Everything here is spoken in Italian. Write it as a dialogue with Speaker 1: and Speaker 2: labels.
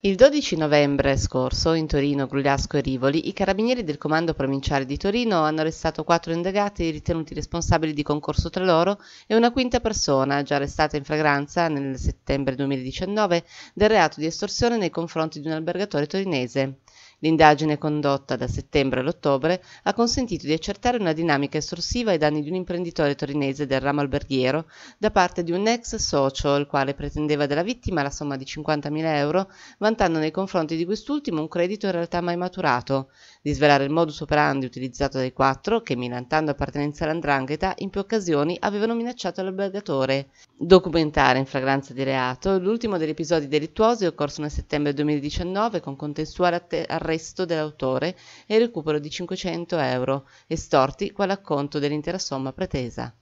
Speaker 1: Il 12 novembre scorso, in Torino, Grugliasco e Rivoli, i carabinieri del Comando Provinciale di Torino hanno arrestato quattro indagati ritenuti responsabili di concorso tra loro e una quinta persona, già arrestata in fragranza nel settembre 2019, del reato di estorsione nei confronti di un albergatore torinese. L'indagine condotta da settembre all'ottobre ha consentito di accertare una dinamica estorsiva ai danni di un imprenditore torinese del ramo alberghiero da parte di un ex socio, il quale pretendeva dalla vittima la somma di 50.000 euro, vantando nei confronti di quest'ultimo un credito in realtà mai maturato, di svelare il modus operandi utilizzato dai quattro che, minantando appartenenza all'andrangheta, in più occasioni avevano minacciato l'albergatore. Documentare in fragranza di reato l'ultimo degli episodi delittuosi occorso nel settembre 2019 con contestuale arresto arresto dell'autore e il recupero di 500 euro, estorti quale acconto dell'intera somma pretesa.